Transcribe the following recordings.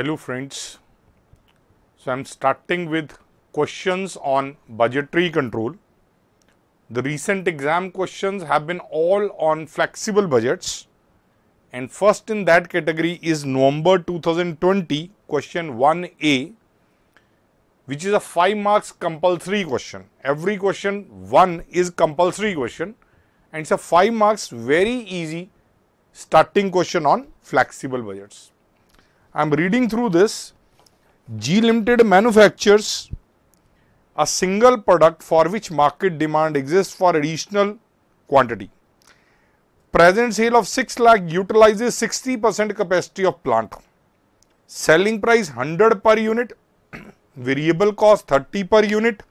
Hello friends, so I am starting with questions on budgetary control. The recent exam questions have been all on flexible budgets and first in that category is November 2020 question 1A which is a 5 marks compulsory question. Every question 1 is compulsory question and it's a 5 marks very easy starting question on flexible budgets. I am reading through this. G Limited manufactures a single product for which market demand exists for additional quantity. Present sale of 6 lakh utilizes 60% capacity of plant. Selling price 100 per unit, variable cost 30 per unit,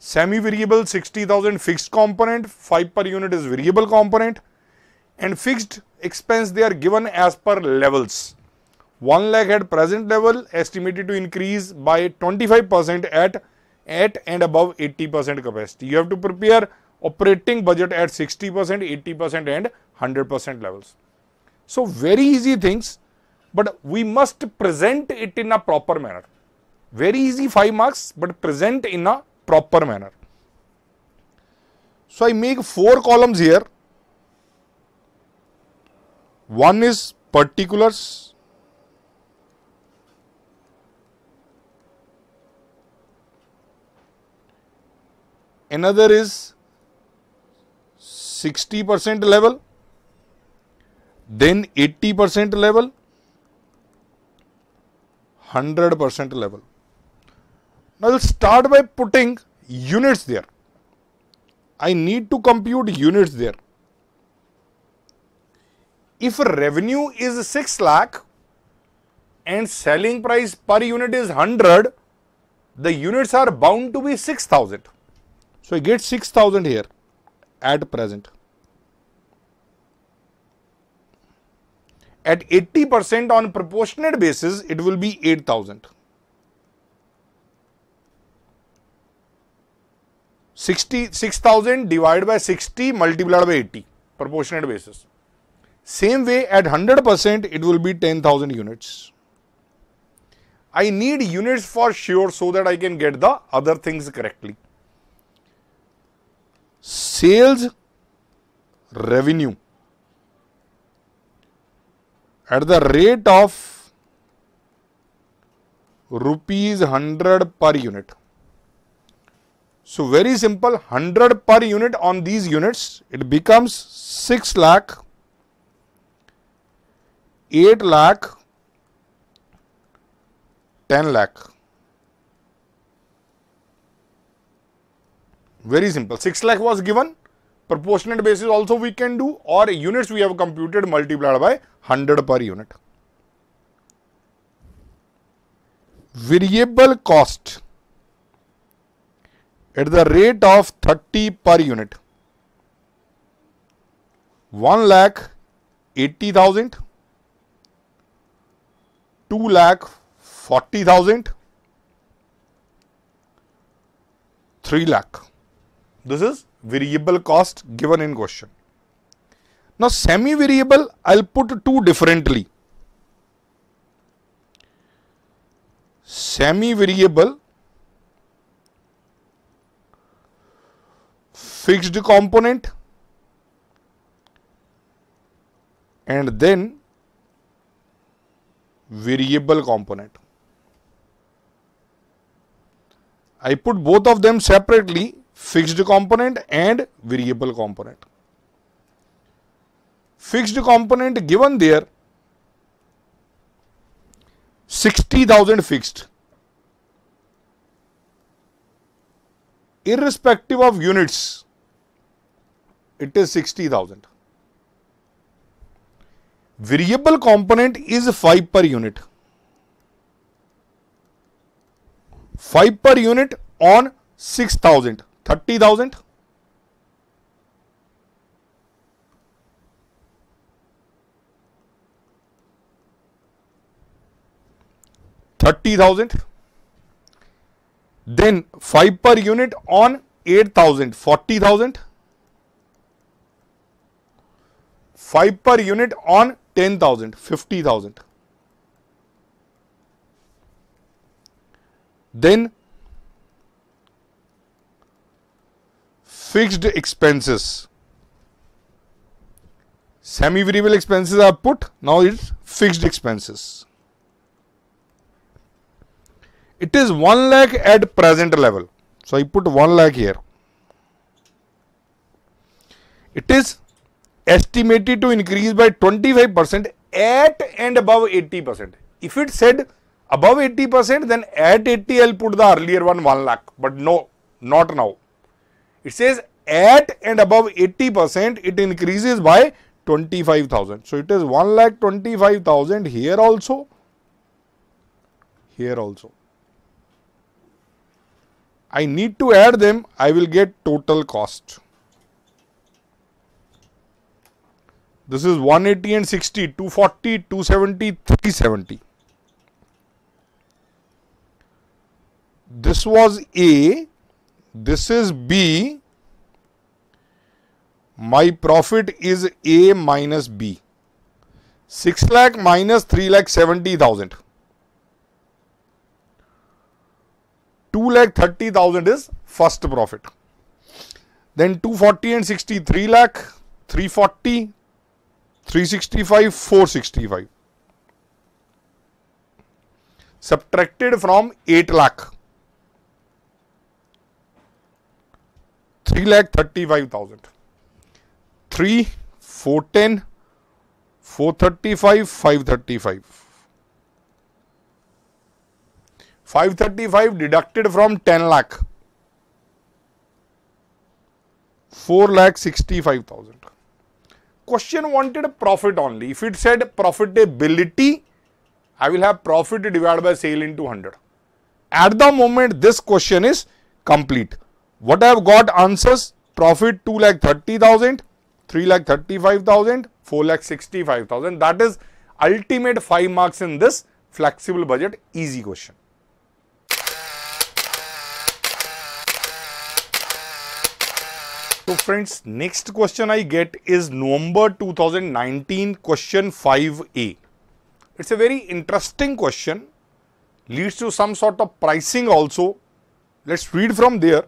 semi-variable 60,000 fixed component, 5 per unit is variable component and fixed expense they are given as per levels. 1 lakh at present level estimated to increase by 25% at at and above 80% capacity. You have to prepare operating budget at 60%, 80% and 100% levels. So, very easy things, but we must present it in a proper manner. Very easy 5 marks, but present in a proper manner. So, I make 4 columns here. One is particulars, another is 60 percent level, then 80 percent level, 100 percent level. Now, I will start by putting units there. I need to compute units there. If revenue is 6 lakh and selling price per unit is 100, the units are bound to be 6000. So he get 6000 here at present. At 80% on proportionate basis, it will be 8000. 60, 6000 divided by 60 multiplied by 80 proportionate basis. Same way at 100% it will be 10,000 units. I need units for sure so that I can get the other things correctly sales revenue at the rate of rupees 100 per unit. So, very simple 100 per unit on these units it becomes 6 lakh, 8 lakh, 10 lakh. Very simple. 6 lakh was given. Proportionate basis also we can do or units we have computed multiplied by 100 per unit. Variable cost at the rate of 30 per unit. 1 lakh 80,000, 2 lakh 40,000, 3 lakh. This is variable cost given in question. Now, semi-variable, I will put two differently. Semi-variable, fixed component and then variable component. I put both of them separately fixed component and variable component. Fixed component given there 60,000 fixed irrespective of units it is 60,000. Variable component is 5 per unit. 5 per unit on 6000 30,000. Thirty thousand, then five per unit on forty thousand. Five per unit on ten thousand, fifty thousand. Then fixed expenses. Semi variable expenses are put, now it's fixed expenses. It is 1 lakh at present level. So, I put 1 lakh here. It is estimated to increase by 25 percent at and above 80 percent. If it said above 80 percent, then at 80 I will put the earlier one 1 lakh, but no, not now. It says at and above 80 percent, it increases by 25,000. So, it is 1 lakh 25,000 here also, here also. I need to add them, I will get total cost. This is 180 and 60, 240, 270, 370. This was A, this is B, my profit is A minus B. 6 lakh minus 3 lakh 70,000. 2 lakh 30,000 is first profit. Then 240 and sixty three lakh, 340, 365, 465. Subtracted from 8 lakh. three lakh thirty five thousand. Three, four ten, four thirty five, five thirty five. Five thirty five deducted from ten lakh. Four lakh sixty five thousand. Question wanted a profit only. If it said profitability, I will have profit divided by sale into hundred. At the moment, this question is complete. What I have got answers? Profit 2 lakh 30,000, 3 lakh 35,000, 4 lakh 65,000. That is ultimate 5 marks in this flexible budget easy question. So friends, next question I get is November 2019 question 5A. It's a very interesting question, leads to some sort of pricing also. Let's read from there.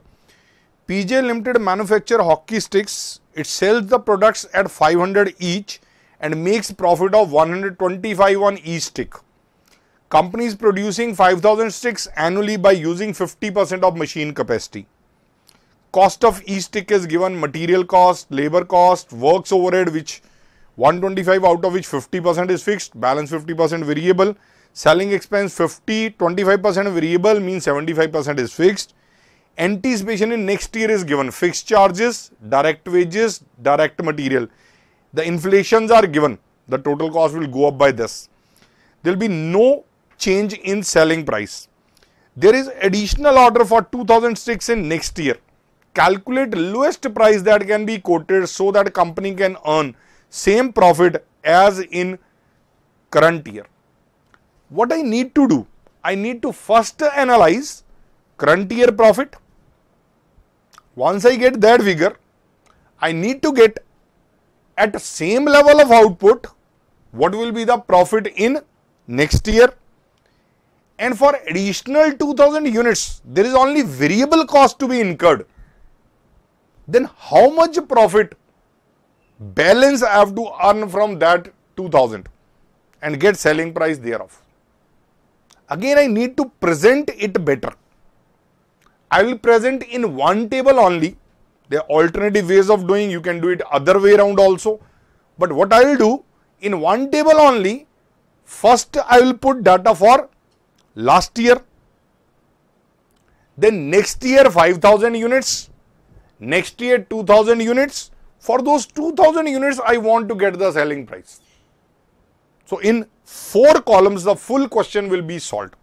PJ Limited manufacture hockey sticks. It sells the products at 500 each and makes profit of 125 on each stick. Company is producing 5000 sticks annually by using 50% of machine capacity. Cost of each stick is given material cost, labor cost, works overhead which 125 out of which 50% is fixed, balance 50% variable. Selling expense 50, 25% variable means 75% is fixed anticipation in next year is given fixed charges direct wages direct material the inflations are given the total cost will go up by this there will be no change in selling price there is additional order for 2006 in next year calculate lowest price that can be quoted so that company can earn same profit as in current year what i need to do i need to first analyze current year profit. Once I get that figure, I need to get at same level of output what will be the profit in next year and for additional 2000 units there is only variable cost to be incurred then how much profit balance I have to earn from that 2000 and get selling price thereof again I need to present it better I will present in one table only. There are alternative ways of doing. You can do it other way around also. But what I will do in one table only, first I will put data for last year. Then next year 5000 units. Next year 2000 units. For those 2000 units, I want to get the selling price. So, in four columns, the full question will be solved.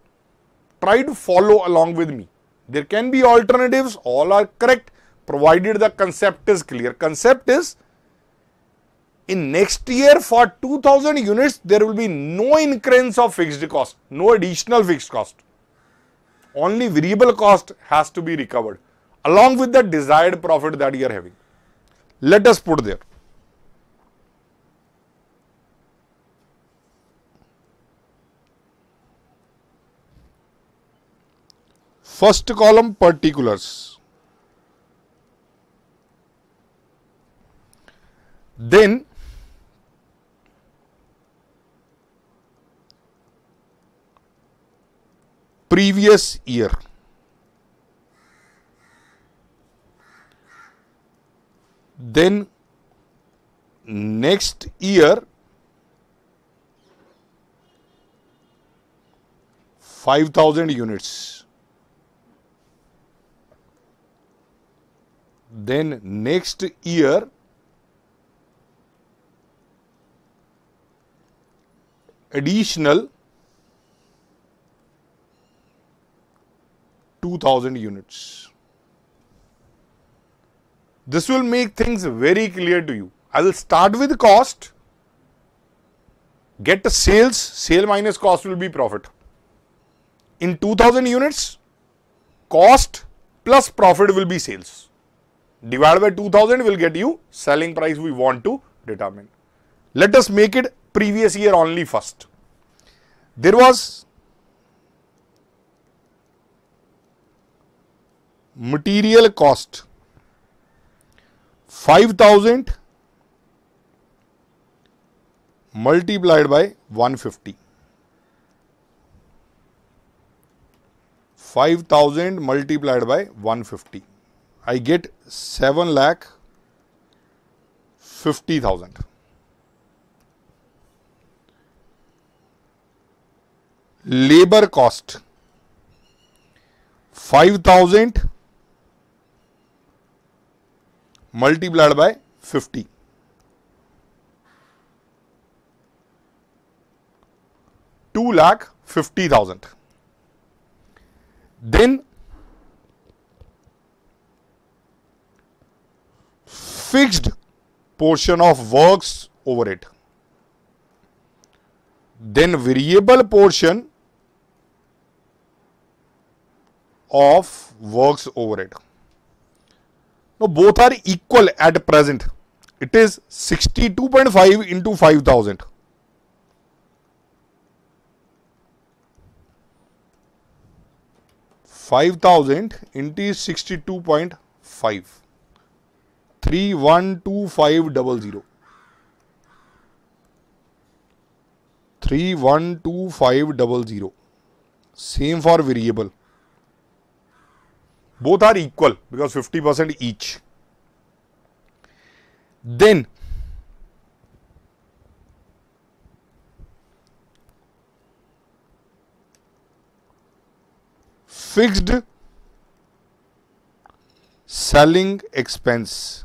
Try to follow along with me. There can be alternatives, all are correct, provided the concept is clear. Concept is, in next year for 2000 units, there will be no increase of fixed cost, no additional fixed cost. Only variable cost has to be recovered along with the desired profit that you are having. Let us put there. First column particulars. Then previous year. Then next year 5000 units. Then next year, additional 2000 units. This will make things very clear to you. I will start with cost, get the sales, sale minus cost will be profit. In 2000 units, cost plus profit will be sales divided by 2000 will get you selling price we want to determine. Let us make it previous year only first. There was material cost 5000 multiplied by 150. 5000 multiplied by 150. I get 7 lakh 50,000. Labor cost 5000 multiplied by 50. Two lakh fifty thousand. Then fixed portion of works over it. Then variable portion of works over it. Now both are equal at present. It is 62.5 into 5000. Five thousand into sixty-two point five. 31250 312500 same for variable both are equal because 50% each then fixed selling expense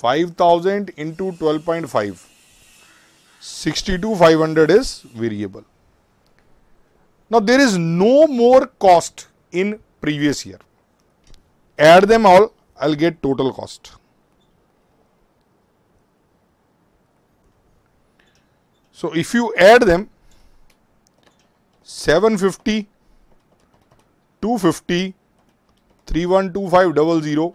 5000 into 12.5 62500 is variable. Now there is no more cost in previous year. Add them all, I'll get total cost. So if you add them 750 250 312500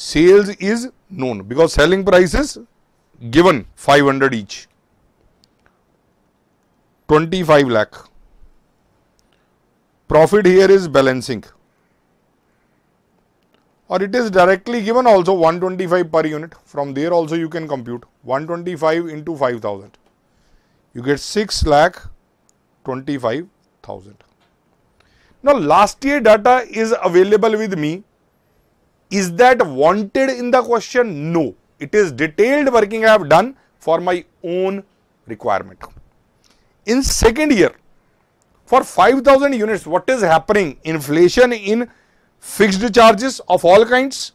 sales is known because selling price is given 500 each 25 lakh profit here is balancing or it is directly given also 125 per unit from there also you can compute 125 into 5000 you get 6 lakh 25,000. Now, last year data is available with me is that wanted in the question? No. It is detailed working I have done for my own requirement. In second year, for 5000 units, what is happening? Inflation in fixed charges of all kinds,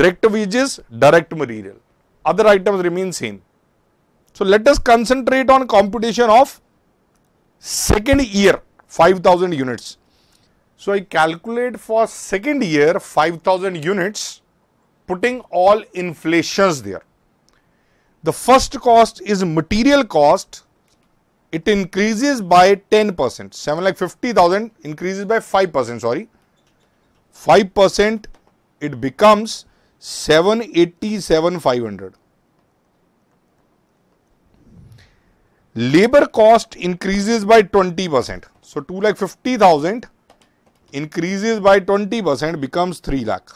direct wages, direct material. Other items remain same. So, let us concentrate on computation of second year 5000 units. So I calculate for second year 5000 units putting all inflations there. The first cost is material cost. It increases by 10%. 7 like 50,000 increases by 5%, sorry. 5% it becomes 787,500. Labor cost increases by 20%. So 2 like 50,000 increases by 20 percent becomes 3 lakh.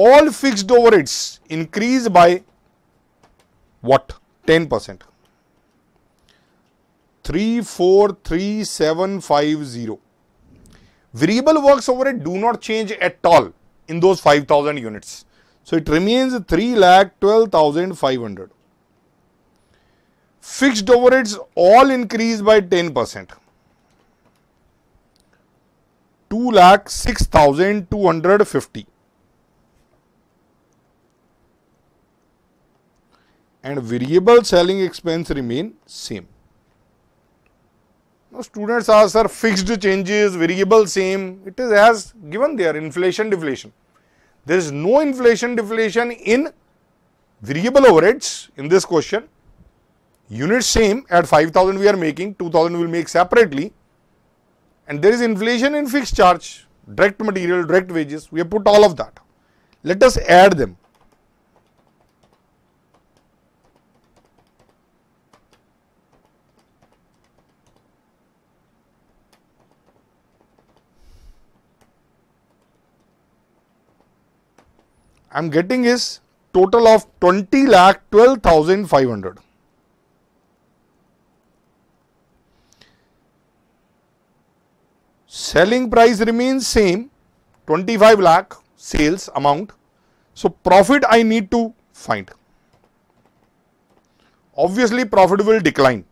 All fixed overheads increase by what? 10 percent. 343750. Variable works overhead do not change at all in those 5000 units. So, it remains 3 lakh 12,500. Fixed overheads all increase by 10 percent two lakh six thousand two hundred fifty. And variable selling expense remain same. Now students ask, sir, fixed changes, variable same. It is as given there, inflation, deflation. There is no inflation, deflation in variable overheads in this question. Unit same at 5000 we are making, 2000 will make separately and there is inflation in fixed charge, direct material, direct wages, we have put all of that. Let us add them. I am getting is total of 20 lakh 12,500. selling price remains same 25 lakh sales amount so profit I need to find obviously profit will decline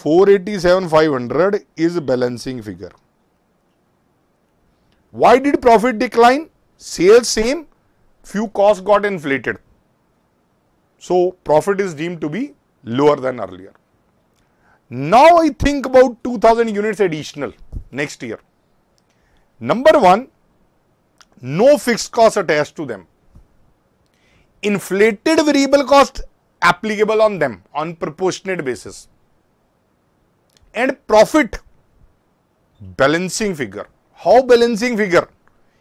487,500 is balancing figure. Why did profit decline? Sales same, few costs got inflated. So, profit is deemed to be lower than earlier. Now I think about 2000 units additional next year. Number one, no fixed cost attached to them. Inflated variable cost applicable on them on proportionate basis. And profit balancing figure. How balancing figure?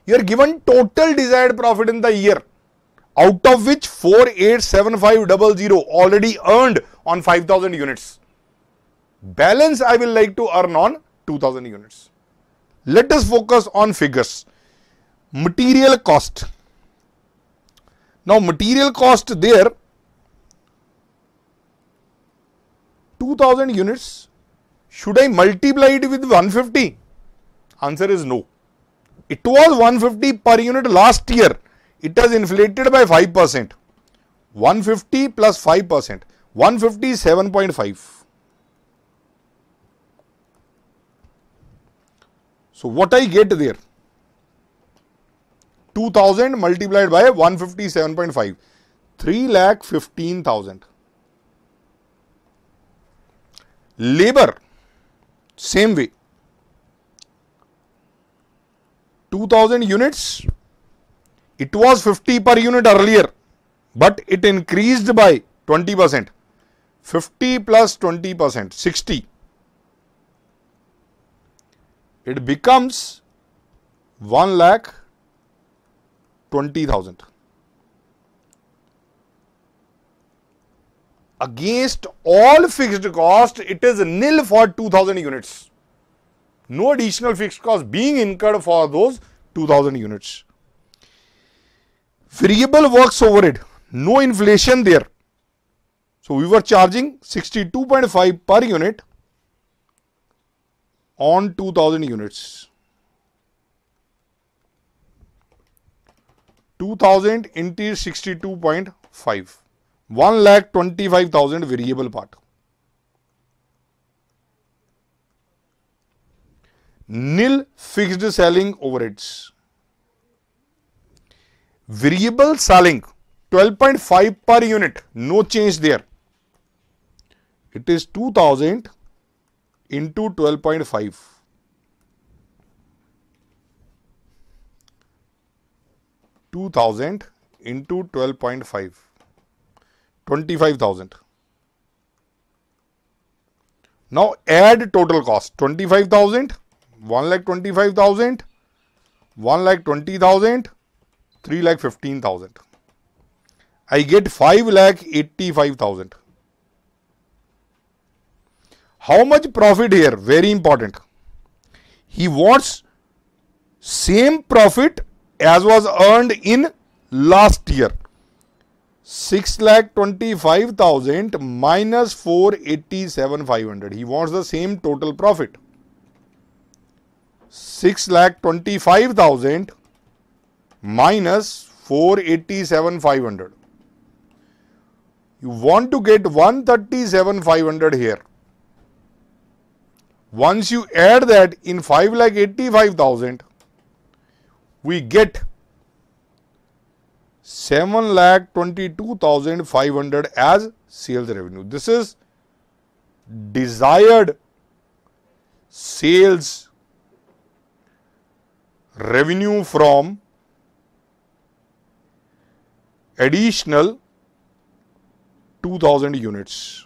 You are given total desired profit in the year out of which four eight seven five double zero already earned on 5000 units. Balance I will like to earn on 2000 units. Let us focus on figures. Material cost. Now material cost there 2000 units. Should I multiply it with 150? Answer is no. It was 150 per unit last year. It has inflated by 5 percent. 150 plus 5 percent. 150 is 7.5. So, what I get there? 2000 multiplied by 157.5, 3 lakh 15,000. Labor, same way. 2000 units, it was 50 per unit earlier, but it increased by 20 percent. 50 plus 20 percent, 60 it becomes 1 lakh 20,000. Against all fixed cost, it is nil for 2000 units. No additional fixed cost being incurred for those 2000 units. Variable works over it. no inflation there. So, we were charging 62.5 per unit on 2000 units 2000 into 62.5 1 lakh 25000 variable part nil fixed selling overheads variable selling 12.5 per unit no change there it is 2000 into 12.5. Two thousand into twelve point five. Twenty five thousand. Now add total cost twenty five thousand, one lakh twenty five thousand, one lakh twenty thousand, three lakh fifteen thousand. I get five lakh eighty five thousand. How much profit here? Very important. He wants same profit as was earned in last year. 6 lakh 25,000 minus 487 500. He wants the same total profit. 6 lakh 25,000 minus 487 500. You want to get 137 500 here. Once you add that in 5 lakh 85,000, we get 7 lakh 22,500 as sales revenue. This is desired sales revenue from additional 2000 units.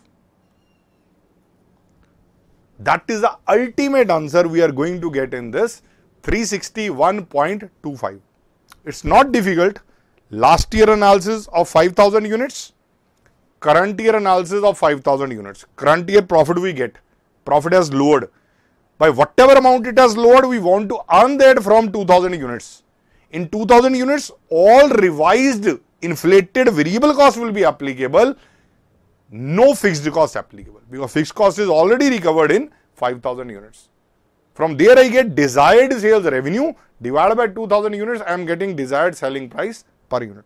That is the ultimate answer we are going to get in this 361.25. It's not difficult. Last year analysis of 5000 units, current year analysis of 5000 units. Current year profit we get. Profit has lowered. By whatever amount it has lowered, we want to earn that from 2000 units. In 2000 units, all revised inflated variable cost will be applicable no fixed cost applicable because fixed cost is already recovered in 5000 units. From there I get desired sales revenue divided by 2000 units I am getting desired selling price per unit.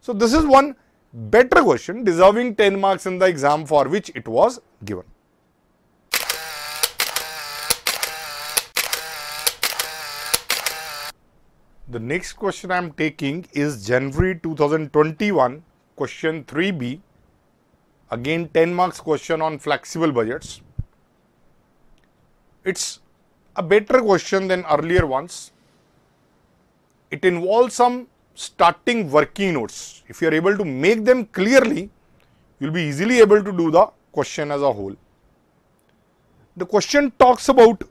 So this is one better question deserving 10 marks in the exam for which it was given. The next question I am taking is January 2021 question 3b Again 10 marks question on flexible budgets. It's a better question than earlier ones. It involves some starting working notes. If you are able to make them clearly, you will be easily able to do the question as a whole. The question talks about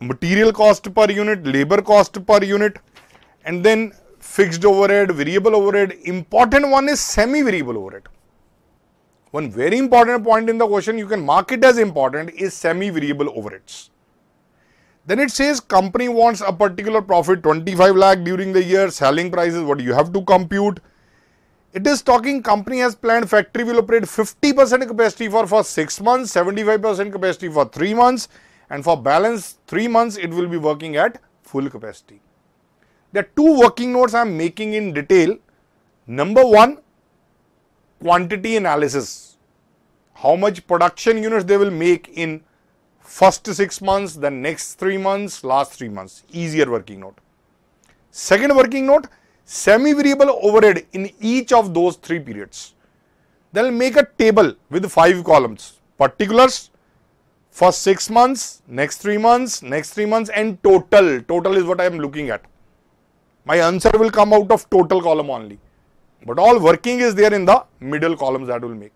material cost per unit, labor cost per unit and then fixed overhead, variable overhead. Important one is semi-variable overhead. One very important point in the question you can mark it as important is semi-variable overheads. Then it says company wants a particular profit 25 lakh during the year, selling price is what you have to compute. It is talking company has planned factory will operate 50% capacity for first 6 months, 75% capacity for 3 months and for balance 3 months it will be working at full capacity. There are two working notes I am making in detail. Number one, quantity analysis. How much production units they will make in first six months, then next three months, last three months. Easier working note. Second working note, semi-variable overhead in each of those three periods. They'll make a table with five columns, particulars, first six months, next three months, next three months and total. Total is what I am looking at. My answer will come out of total column only. But all working is there in the middle columns that will make.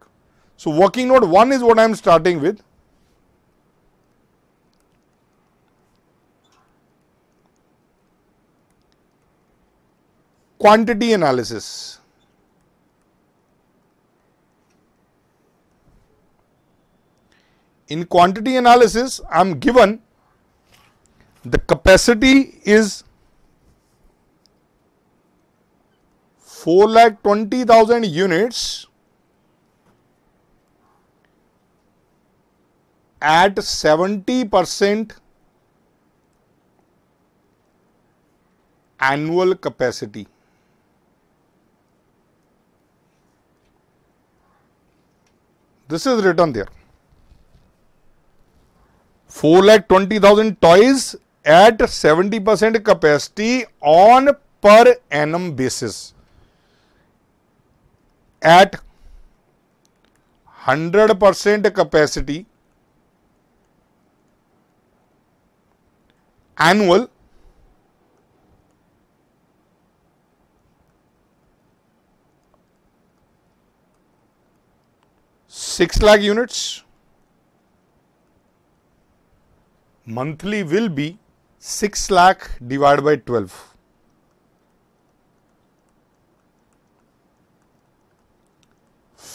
So, working node 1 is what I am starting with. Quantity analysis. In quantity analysis, I am given the capacity is 4 lakh 20,000 units at 70 percent annual capacity. This is written there. 4 lakh 20,000 toys at 70 percent capacity on per annum basis at 100% capacity annual six lakh units monthly will be 6 lakh divided by 12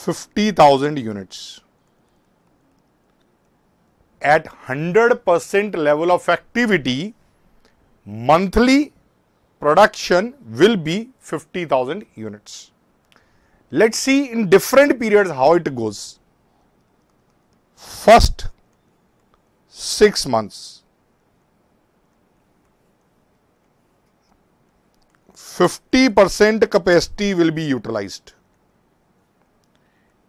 50,000 units. At 100% level of activity, monthly production will be 50,000 units. Let's see in different periods how it goes. First 6 months, 50% capacity will be utilized.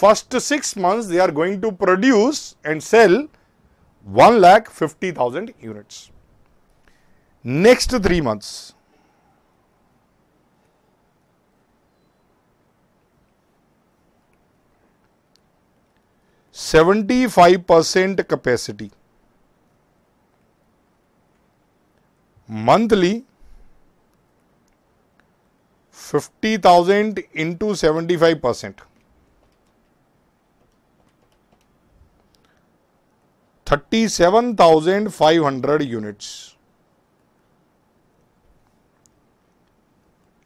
first 6 months they are going to produce and sell 1 lakh 50,000 units. Next 3 months, Seventy-five percent capacity. Monthly, fifty thousand into seventy-five percent. 37,500 units.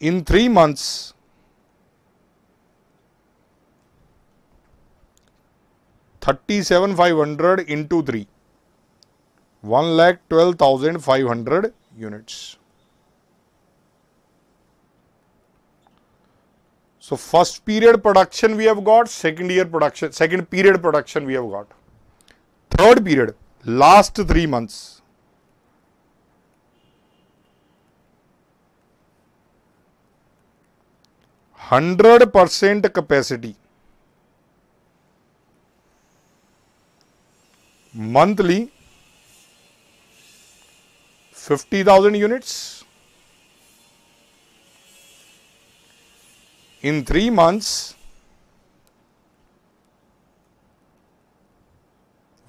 In 3 months, Thirty-seven five hundred into 3, 1 lakh 12,500 units. So, first period production we have got, second year production, second period production we have got. Third period, last three months. Hundred percent capacity. Monthly 50,000 units. In three months,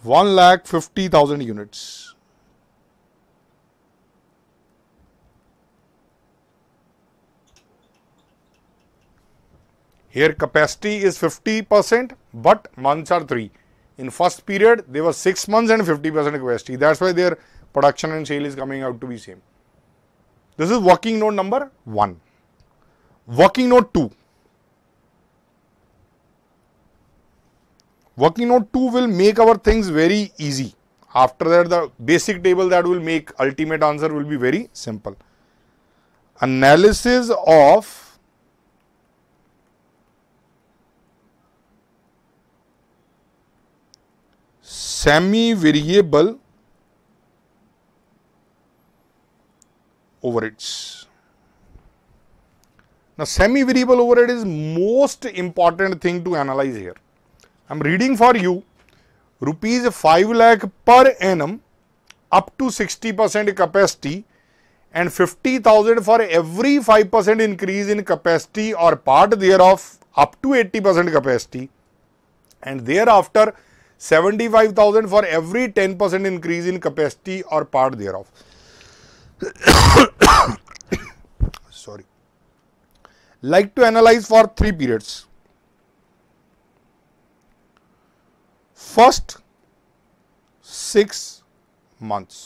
one lakh fifty thousand units. Here capacity is 50 percent, but months are 3. In first period, they were 6 months and 50 percent capacity. That is why their production and sale is coming out to be same. This is working node number 1. Working node 2. Working node 2 will make our things very easy. After that, the basic table that will make ultimate answer will be very simple. Analysis of semi-variable overheads. Now, semi-variable overhead is most important thing to analyze here. I am reading for you rupees 5 lakh per annum up to 60% capacity and 50,000 for every 5% increase in capacity or part thereof up to 80% capacity and thereafter 75,000 for every 10% increase in capacity or part thereof. Sorry. Like to analyze for three periods. first 6 months.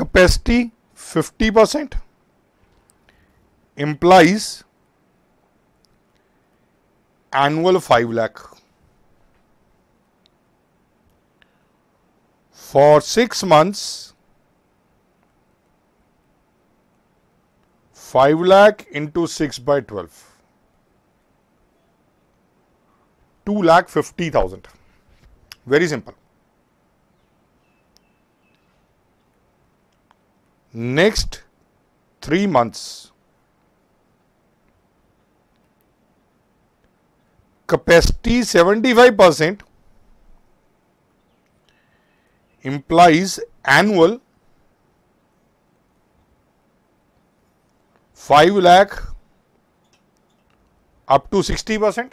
Capacity 50 percent implies annual 5 lakh. For 6 months, 5 lakh into 6 by 12. two lakh fifty thousand. Very simple. Next three months, capacity 75% implies annual 5 lakh up to 60 percent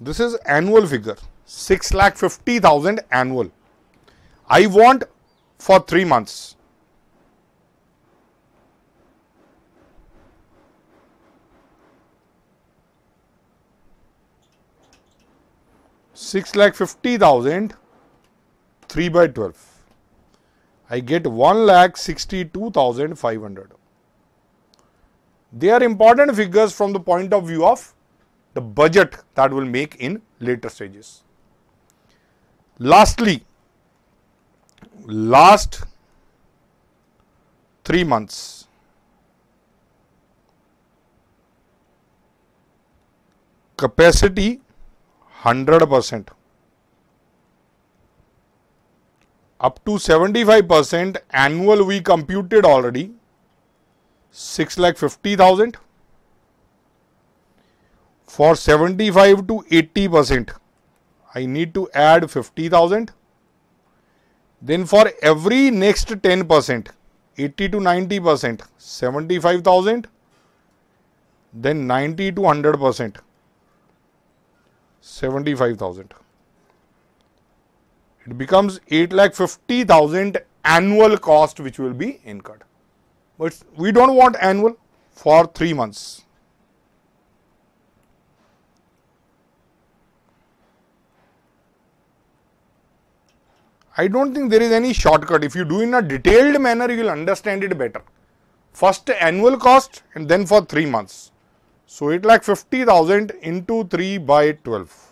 This is annual figure, 6 lakh 50,000 annual. I want for 3 months. Six lakh fifty thousand, three by twelve. I get one lakh sixty-two thousand five hundred. They are important figures from the point of view of the budget that will make in later stages. Lastly, last 3 months capacity 100 percent up to 75 percent annual we computed already 6 lakh 50 thousand for 75 to 80 percent, I need to add 50,000. Then for every next 10 percent, 80 to 90 percent, 75,000. Then 90 to 100 percent, 75,000. It becomes 8 lakh 50,000 annual cost which will be incurred. But we do not want annual for 3 months. I don't think there is any shortcut. If you do in a detailed manner, you will understand it better. First annual cost and then for 3 months. So, it like 50,000 into 3 by 12.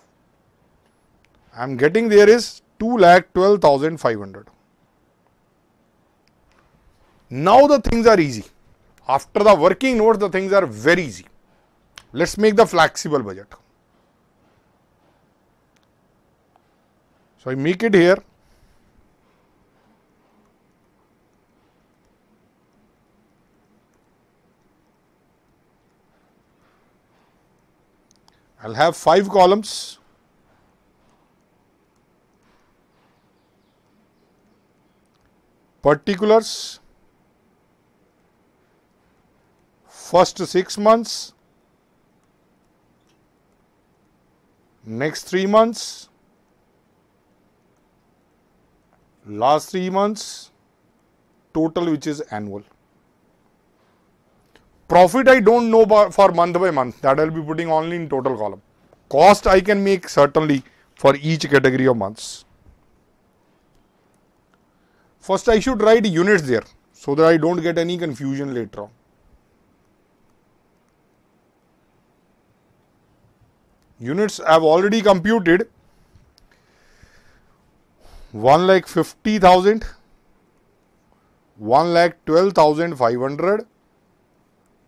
I am getting there is 2 lakh 12,500. Now, the things are easy. After the working notes, the things are very easy. Let us make the flexible budget. So, I make it here I will have 5 columns particulars first 6 months next 3 months last 3 months total which is annual Profit I don't know for month by month that I will be putting only in total column. Cost I can make certainly for each category of months. First I should write units there so that I don't get any confusion later on. Units I have already computed 1 lakh 50,000, 1 lakh 12,500,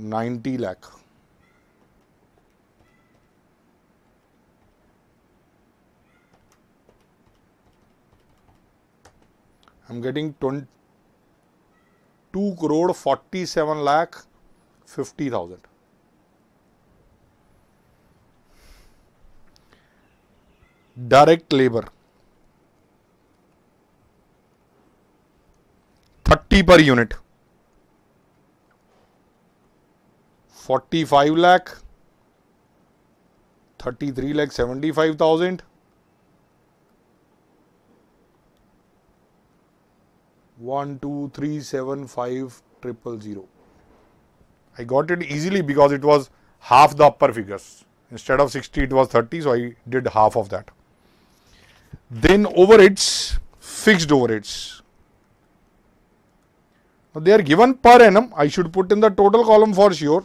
90 lakh. I am getting 20, 2 crore 47 lakh 50 thousand. Direct labor 30 per unit. 45 lakh 33 lakh 75000 one two three seven five triple zero. I got it easily because it was half the upper figures. Instead of 60, it was 30. So, I did half of that. Then overheads, fixed overheads. Now, they are given per annum. I should put in the total column for sure.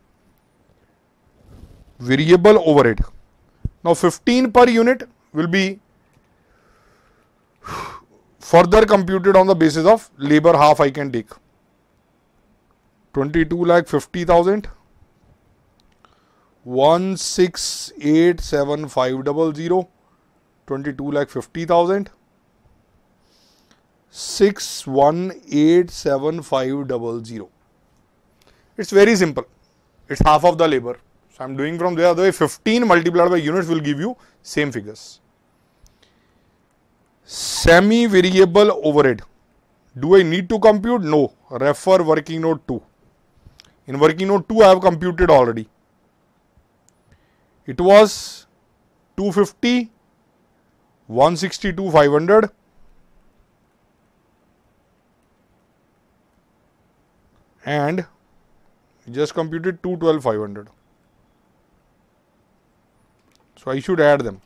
variable overhead. Now 15 per unit will be further computed on the basis of labor half I can take. 22 lakh 50,000 1687500 22 lakh 50,000 618750 it's very simple it's half of the labor I am doing from the other way 15 multiplied by units will give you same figures. Semi variable overhead. Do I need to compute? No. Refer working note 2. In working note 2, I have computed already. It was 250, 162, 500. and just computed 212 500 so, I should add them.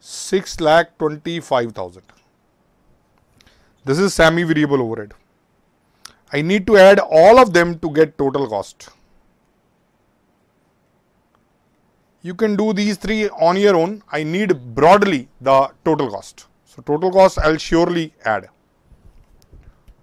Six lakh twenty five thousand. This is semi variable overhead. I need to add all of them to get total cost. You can do these three on your own. I need broadly the total cost. So, total cost I will surely add.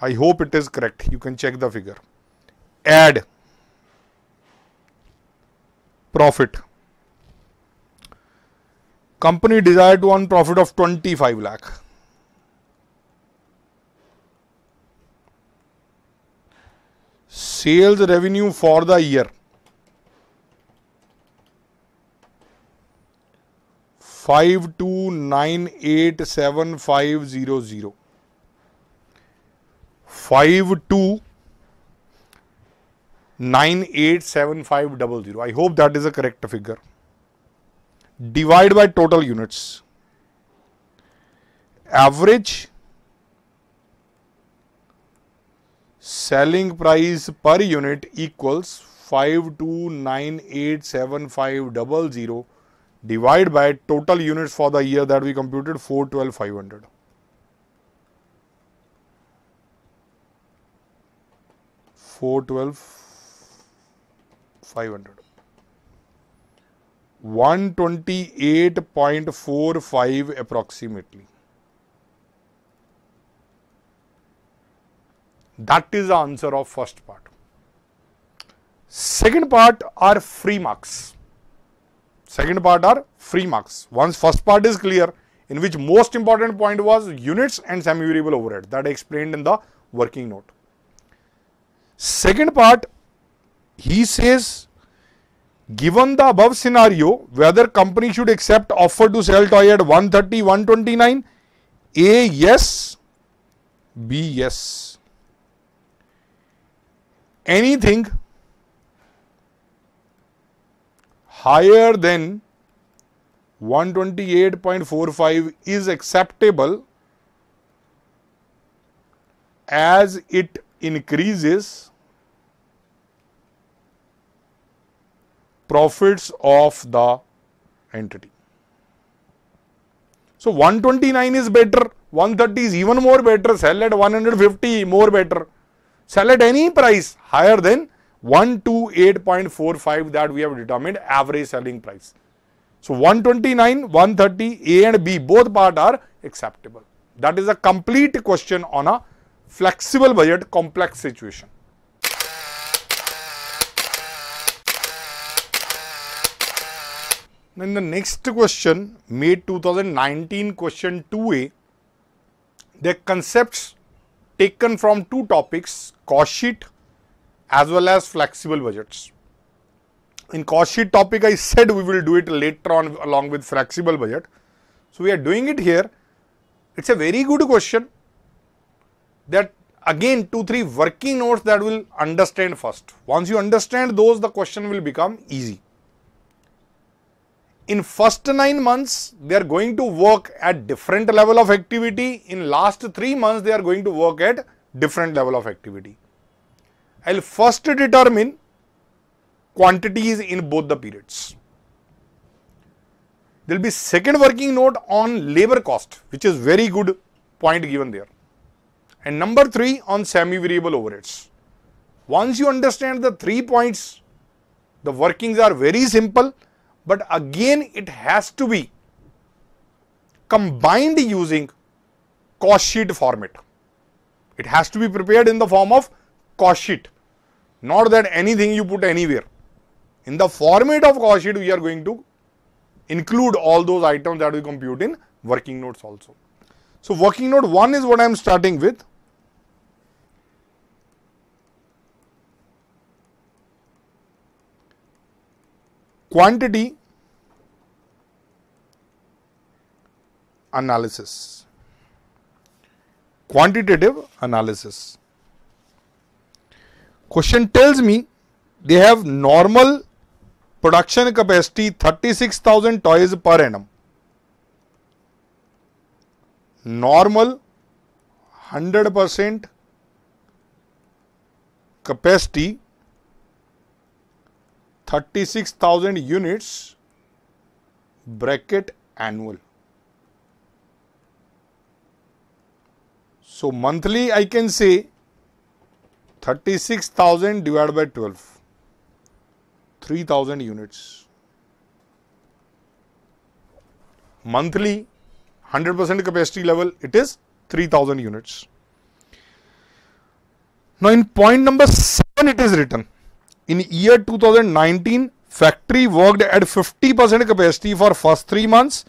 I hope it is correct. You can check the figure. Add profit. Company desired to earn profit of 25 lakh. Sales revenue for the year 52987500. 52987500. I hope that is a correct figure. Divide by total units. Average selling price per unit equals 52987500 divided by total units for the year that we computed 412500. 412 128.45 approximately that is the answer of first part second part are free marks second part are free marks once first part is clear in which most important point was units and semi variable overhead that I explained in the working note Second part, he says, given the above scenario, whether company should accept offer to sell toy at 130, 129, A, yes, B, yes. Anything higher than 128.45 is acceptable as it increases profits of the entity. So, 129 is better, 130 is even more better, sell at 150 more better, sell at any price higher than 128.45 that we have determined average selling price. So, 129, 130, A and B both part are acceptable. That is a complete question on a flexible budget complex situation. Then the next question, May 2019 question 2a, the concepts taken from two topics, cost sheet as well as flexible budgets. In cost sheet topic, I said we will do it later on along with flexible budget. So, we are doing it here. It's a very good question that again two, three working notes that will understand first. Once you understand those, the question will become easy in first 9 months they are going to work at different level of activity in last 3 months they are going to work at different level of activity i will first determine quantities in both the periods there will be second working note on labor cost which is very good point given there and number 3 on semi variable overheads once you understand the three points the workings are very simple but again it has to be combined using cost sheet format. It has to be prepared in the form of cost sheet, not that anything you put anywhere. In the format of cost sheet, we are going to include all those items that we compute in working notes also. So, working note 1 is what I am starting with. Quantity analysis, quantitative analysis. Question tells me they have normal production capacity 36,000 toys per annum. Normal 100% capacity 36,000 units bracket annual. So, monthly I can say 36,000 divided by 12, 3,000 units. Monthly 100% capacity level it is 3000 units. Now in point number 7 it is written in year 2019 factory worked at 50% capacity for first 3 months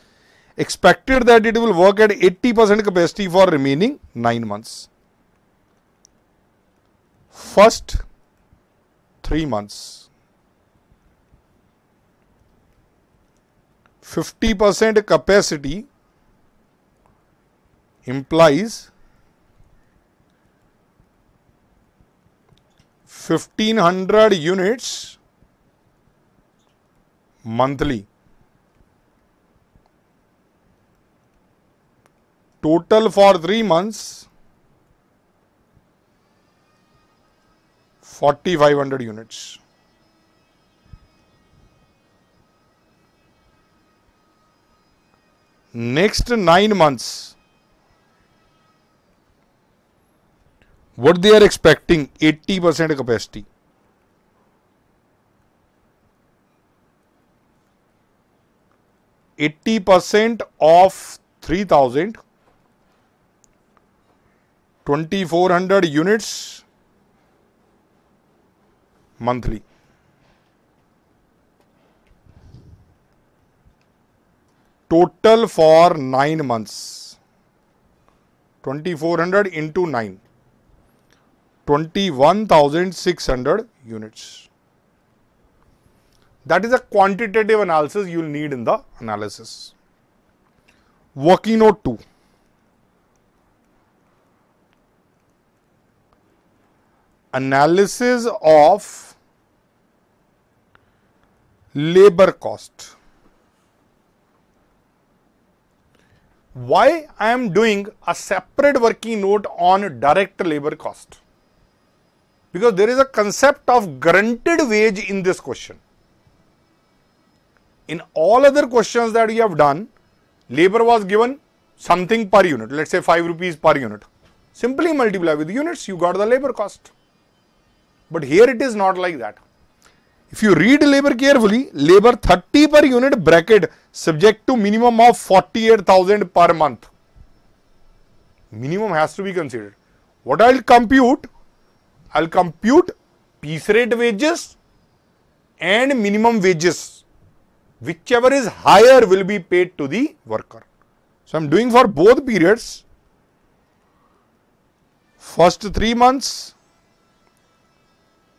expected that it will work at 80% capacity for remaining 9 months. First 3 months, 50% capacity implies 1500 units monthly total for 3 months 4500 units. Next 9 months, what they are expecting 80 percent capacity. Eighty percent of three thousand 2400 units monthly. Total for 9 months 2400 into 9 21600 units. That is a quantitative analysis you will need in the analysis. Working note 2. analysis of labor cost. Why I am doing a separate working note on direct labor cost? Because there is a concept of granted wage in this question. In all other questions that we have done, labor was given something per unit, let us say 5 rupees per unit. Simply multiply with units, you got the labor cost. But here it is not like that. If you read labor carefully, labor 30 per unit bracket subject to minimum of 48,000 per month. Minimum has to be considered. What I will compute? I will compute piece rate wages and minimum wages. Whichever is higher will be paid to the worker. So, I am doing for both periods. First 3 months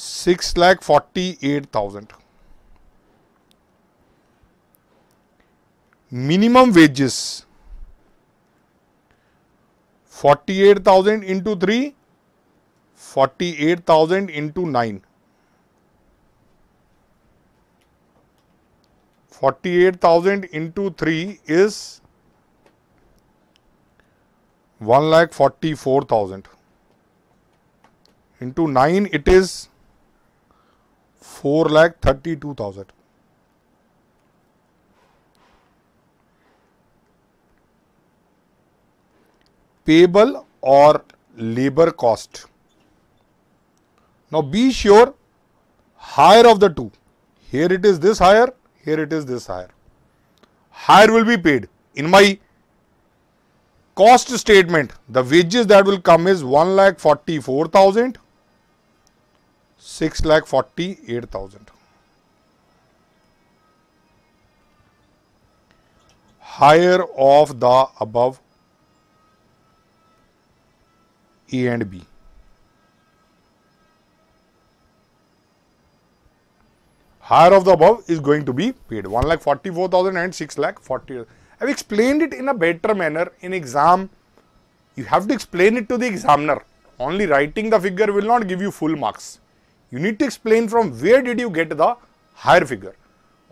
six lakh forty eight thousand. Minimum wages forty eight thousand into three. Forty-eight thousand into nine. 48,000 into 3 is 1 lakh 44,000 into 9 it is 4 lakh 32,000. Payable or labor cost. Now, be sure higher of the two. Here it is this higher, here it is this higher. Higher will be paid. In my cost statement, the wages that will come is 1 lakh 44,000 six lakh forty eight thousand. Higher of the above A and B. Higher of the above is going to be paid 1 lakh 44,000 and 6 lakh 40. I have explained it in a better manner in exam. You have to explain it to the examiner. Only writing the figure will not give you full marks. You need to explain from where did you get the higher figure.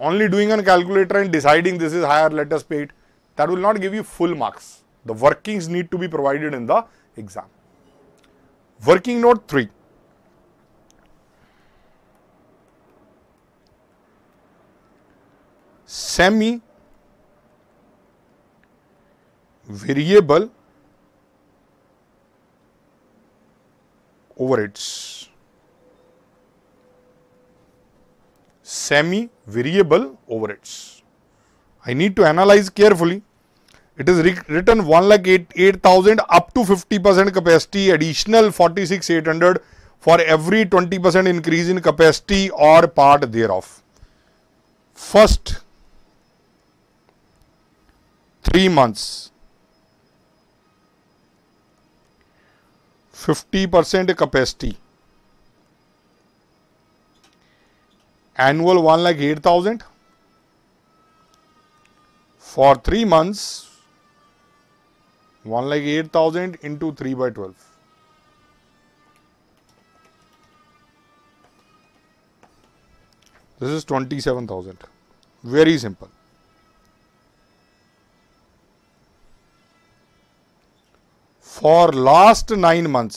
Only doing a calculator and deciding this is higher, let us pay it, that will not give you full marks. The workings need to be provided in the exam. Working note 3. Semi variable overheads. semi-variable overheads. I need to analyze carefully. It is written 1 lakh 8,000 up to 50% capacity additional 46,800 for every 20% increase in capacity or part thereof. First 3 months 50% capacity annual 1 lakh 8000 for 3 months 1 lakh 8000 into 3 by 12. This is 27,000. Very simple. For last 9 months,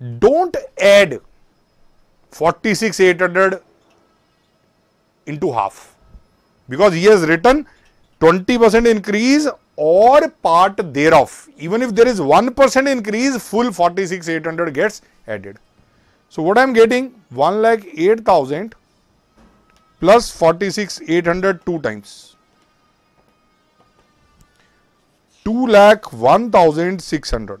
Hmm. don't add 46800 into half because he has written 20% increase or part thereof. Even if there is 1% increase, full 46800 gets added. So, what I am getting 1 lakh 8000 plus 46800 two times 2 lakh 1600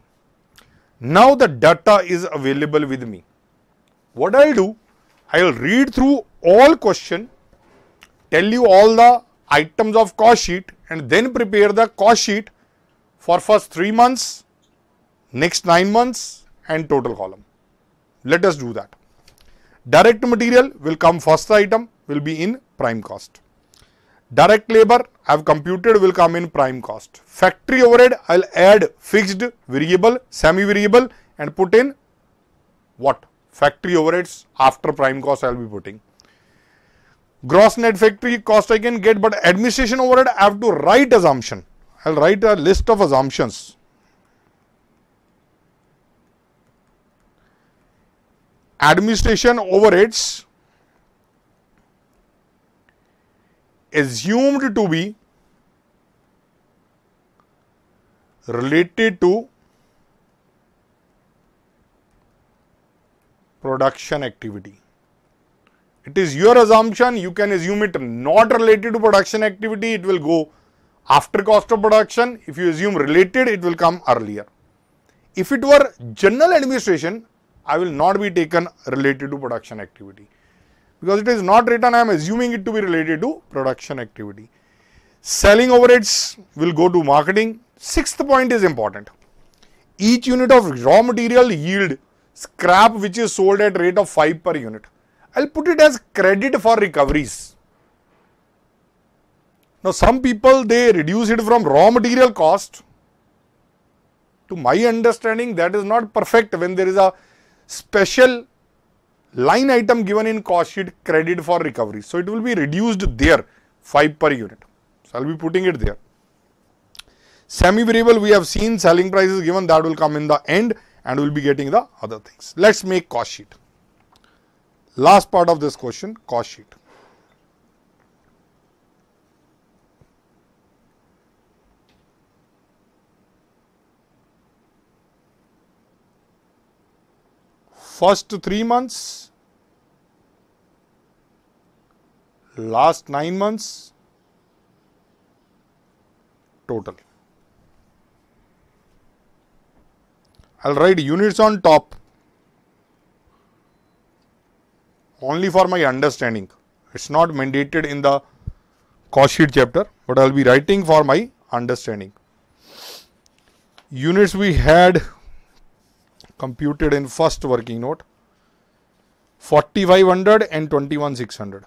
Now the data is available with me. What I will do, I will read through all question, tell you all the items of cost sheet and then prepare the cost sheet for first 3 months, next 9 months and total column. Let us do that. Direct material will come first item will be in prime cost. Direct labor, I have computed will come in prime cost. Factory overhead, I will add fixed, variable, semi-variable and put in what? Factory overheads after prime cost I will be putting. Gross net factory cost I can get but administration overhead I have to write assumption. I will write a list of assumptions. Administration overheads assumed to be related to production activity. It is your assumption, you can assume it not related to production activity, it will go after cost of production. If you assume related, it will come earlier. If it were general administration, I will not be taken related to production activity. Because it is not written, I am assuming it to be related to production activity. Selling overheads will go to marketing. Sixth point is important. Each unit of raw material yield scrap which is sold at rate of 5 per unit. I will put it as credit for recoveries. Now some people they reduce it from raw material cost. To my understanding that is not perfect when there is a special line item given in cost sheet credit for recovery. So, it will be reduced there 5 per unit. So, I will be putting it there. Semi variable we have seen selling price is given that will come in the end and we will be getting the other things. Let us make cost sheet. Last part of this question cost sheet. first 3 months, last 9 months total. I will write units on top only for my understanding. It is not mandated in the cost sheet chapter, but I will be writing for my understanding. Units we had computed in first working note 4500 and 21600.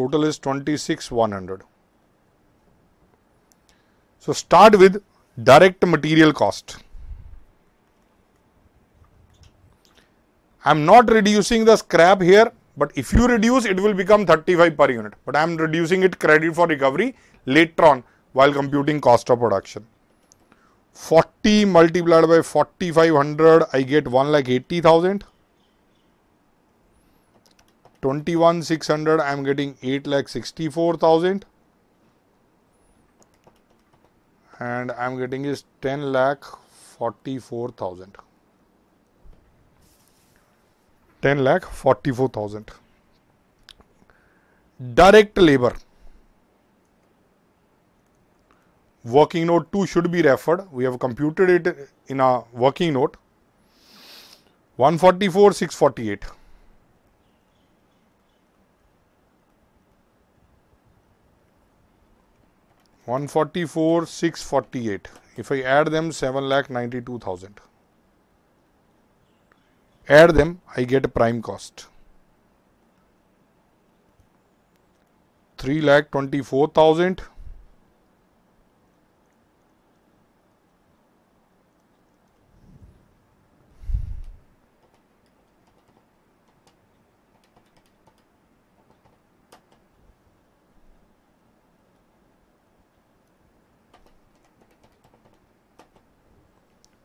Total is 26100. So start with direct material cost. I am not reducing the scrap here but if you reduce, it will become 35 per unit. But I am reducing it credit for recovery later on while computing cost of production. 40 multiplied by 4500, I get 1 lakh 80,000. 21 600, I am getting 8 lakh 64,000. And I am getting is 10 lakh 44,000. 10 lakh 44,000. Direct labor. Working note 2 should be referred. We have computed it in a working note. 144, 648. One forty four six forty eight. If I add them, seven lakh ninety two thousand add them I get a prime cost. 3 lakh 24,000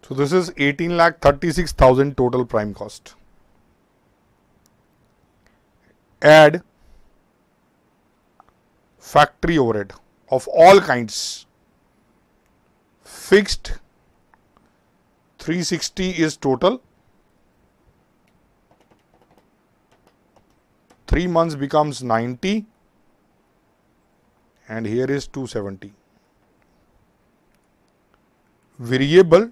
So, this is 18 lakh 36,000 total prime cost. Add factory overhead of all kinds. Fixed 360 is total. 3 months becomes 90 and here is 270. Variable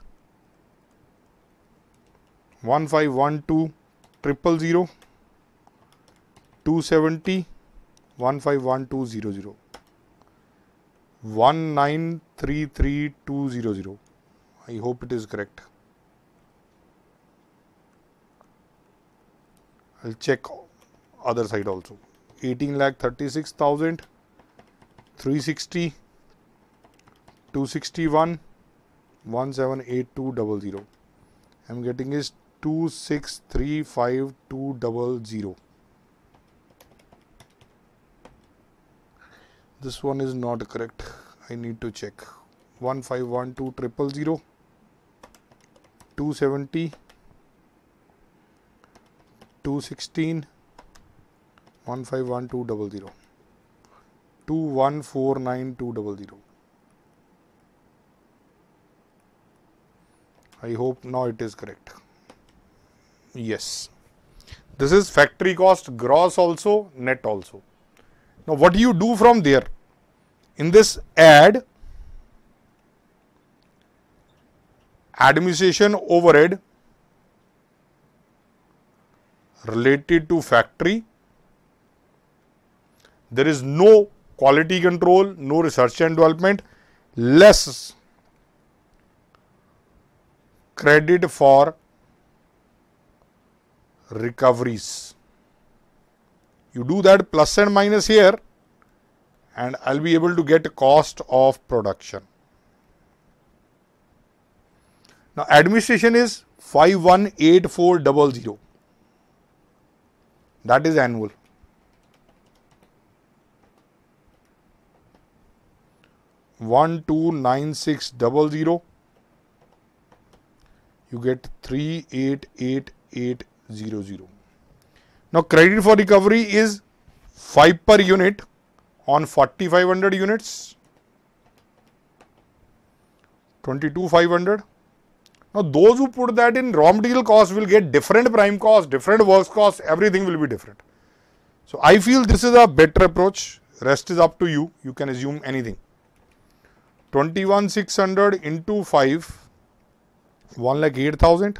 one five one two triple zero two seventy one five one two zero zero one nine three three two zero zero. I hope it is correct. I'll check other side also. Eighteen lakh thirty six thousand three sixty two sixty one one seven eight two double zero. I'm getting is two six three five two double zero. This one is not correct. I need to check. One five one two triple zero. 270 216 151200 2149200 I hope now it is correct Yes. This is factory cost gross also, net also. Now, what do you do from there? In this add administration overhead related to factory. There is no quality control, no research and development, less credit for recoveries. You do that plus and minus here and I will be able to get cost of production. Now, administration is 518400 that is annual. One two nine six double zero. You get three eight eight eight 0 0. Now, credit for recovery is 5 per unit on 4500 units, 22500. Now, those who put that in raw material cost will get different prime cost, different works cost, everything will be different. So, I feel this is a better approach, rest is up to you, you can assume anything. 21600 into 5, 1 like 8000.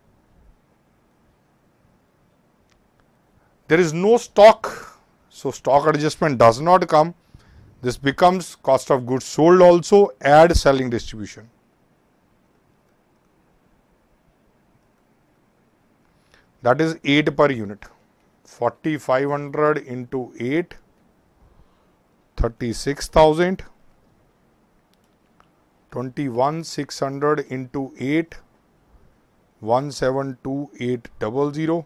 There is no stock. So, stock adjustment does not come. This becomes cost of goods sold also add selling distribution. That is 8 per unit. 4500 into 8, 36,000. 21600 into 8, 172800.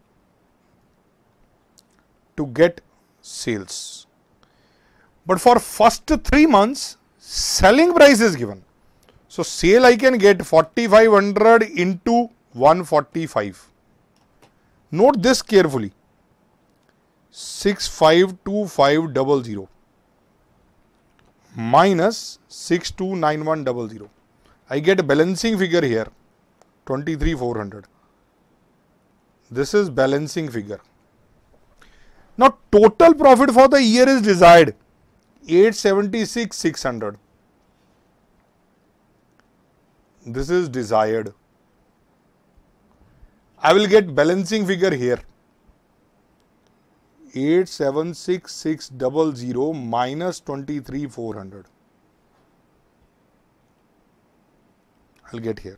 to get sales. But for first 3 months selling price is given. So, sale I can get 4500 into 145. Note this carefully 652500 minus 629100. I get a balancing figure here 23400. This is balancing figure. Now total profit for the year is desired 876,600. This is desired. I will get balancing figure here. 876600 minus 23400. I'll get here.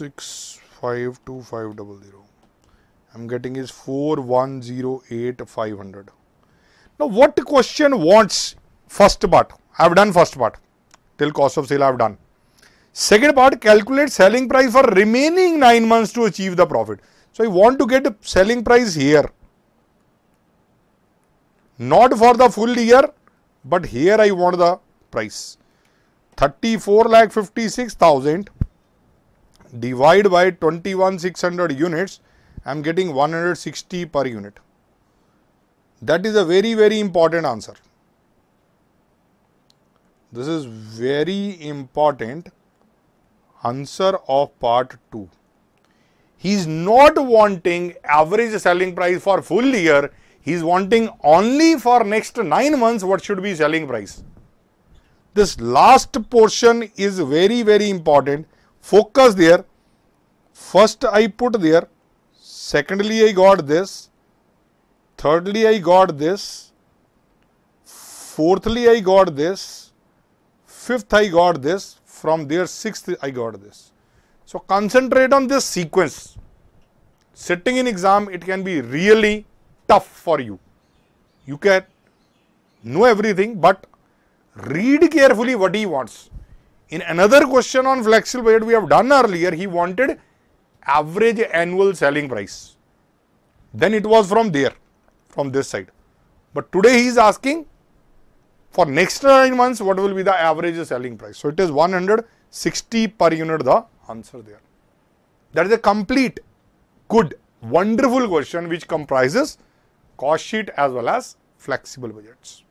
Six five I'm getting is 4108500. Now what question wants first part? I have done first part. Till cost of sale I have done. Second part calculate selling price for remaining 9 months to achieve the profit. So I want to get selling price here. Not for the full year but here I want the price. 34 lakh 56 thousand divide by 21600 units, I am getting 160 per unit. That is a very, very important answer. This is very important answer of part 2. He is not wanting average selling price for full year. He is wanting only for next 9 months what should be selling price. This last portion is very, very important focus there. First I put there, secondly I got this, thirdly I got this, fourthly I got this, fifth I got this, from there sixth I got this. So, concentrate on this sequence. Sitting in exam, it can be really tough for you. You can know everything, but read carefully what he wants. In another question on flexible budget we have done earlier, he wanted average annual selling price. Then it was from there, from this side. But today he is asking for next 9 months what will be the average selling price. So, it is 160 per unit the answer there. That is a complete, good, wonderful question which comprises cost sheet as well as flexible budgets.